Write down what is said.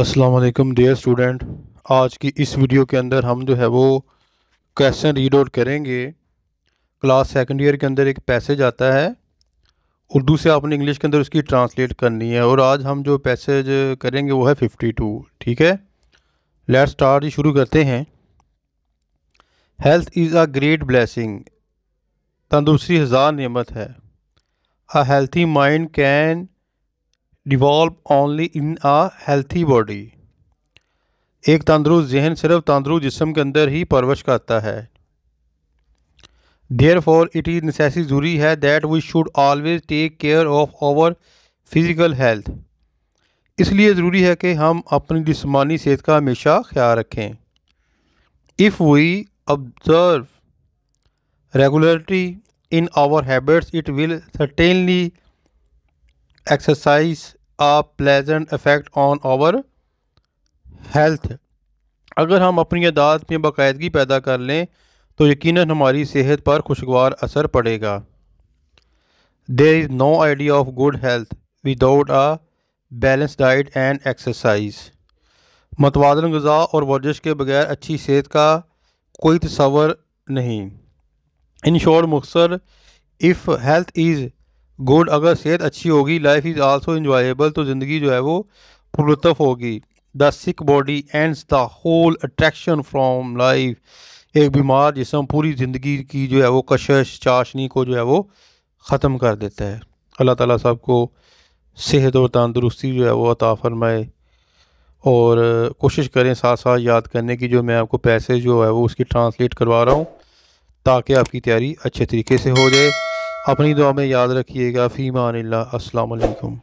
अस्सलाम dear student आज की इस वीडियो के अंदर हम जो है वो क्वेश्चन रीड आउट करेंगे क्लास सेकंड ईयर के अंदर एक पैसेज आता है उर्दू से आपने इंग्लिश के अंदर उसकी ट्रांसलेट करनी है और आज हम जो पैसेज करेंगे वो है फिफ्टी टू ठीक है लेट स्टार्ट शुरू करते हैं health is a great blessing तंदुरुस्ती हज़ार नेमत है a healthy mind can devolve only in a healthy body एक तंदरुस्त जहन सिर्फ तंदरुस्त जिसम के अंदर ही परवरिश करता है there for it is necessary ज़रूरी है that we should always take care of our physical health इसलिए ज़रूरी है कि हम अपनी जिसमानी सेहत का हमेशा ख्याल रखें if we observe regularity in our habits it will certainly exercise a pleasant effect on our health अगर हम अपनी अदात में बाकायदगी पैदा कर लें तो यकीन हमारी सेहत पर खुशगवार असर पड़ेगा there is no idea of good health without a balance diet and exercise मतवादन गज़ा और वर्जिश के बगैर अच्छी सेहत का कोई तस्वर नहीं इन शॉर्ट मुख्तर इफ़ हेल्थ इज़ गुड अगर सेहत अच्छी होगी लाइफ इज़ आल्सो इन्जॉयबल तो ज़िंदगी जो है वो पुरुतफ होगी the sick body ends the whole attraction from life एक बीमार जिसम पूरी ज़िंदगी की जो है वो कशश चाशनी को जो है वो ख़त्म कर देता है अल्लाह ताला साहब को सेहत और तंदुरुस्ती जो है वो अता फरमाए और कोशिश करें साथ साथ याद करने की जो मैं आपको पैसे जो है वो उसकी ट्रांसलेट करवा रहा हूँ ताकि आपकी तैयारी अच्छे तरीके से हो जाए अपनी दुआ में याद रखिएगा फ़ीमान अल्लाम